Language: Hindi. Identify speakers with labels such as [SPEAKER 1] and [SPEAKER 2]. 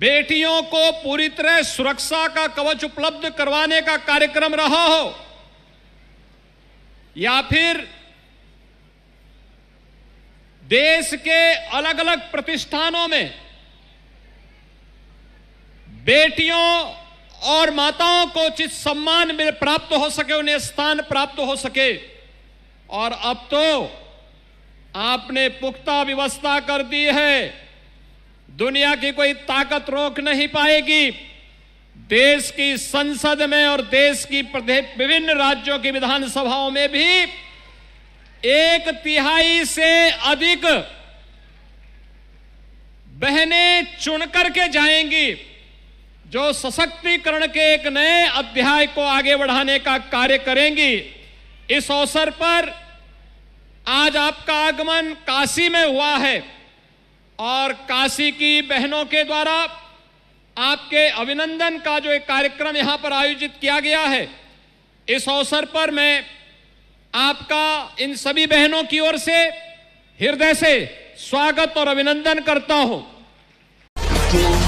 [SPEAKER 1] बेटियों को पूरी तरह सुरक्षा का कवच उपलब्ध करवाने का कार्यक्रम रहा हो या फिर देश के अलग अलग प्रतिष्ठानों में बेटियों और माताओं को उचित सम्मान में प्राप्त हो सके उन्हें स्थान प्राप्त हो सके और अब तो आपने पुख्ता व्यवस्था कर दी है दुनिया की कोई ताकत रोक नहीं पाएगी देश की संसद में और देश की विभिन्न राज्यों की विधानसभाओं में भी एक तिहाई से अधिक बहने चुन करके जाएंगी जो सशक्तिकरण के एक नए अध्याय को आगे बढ़ाने का कार्य करेंगी इस अवसर पर आज आपका आगमन काशी में हुआ है और काशी की बहनों के द्वारा आपके अभिनंदन का जो एक कार्यक्रम यहाँ पर आयोजित किया गया है इस अवसर पर मैं आपका इन सभी बहनों की ओर से हृदय से स्वागत और अभिनंदन करता हूं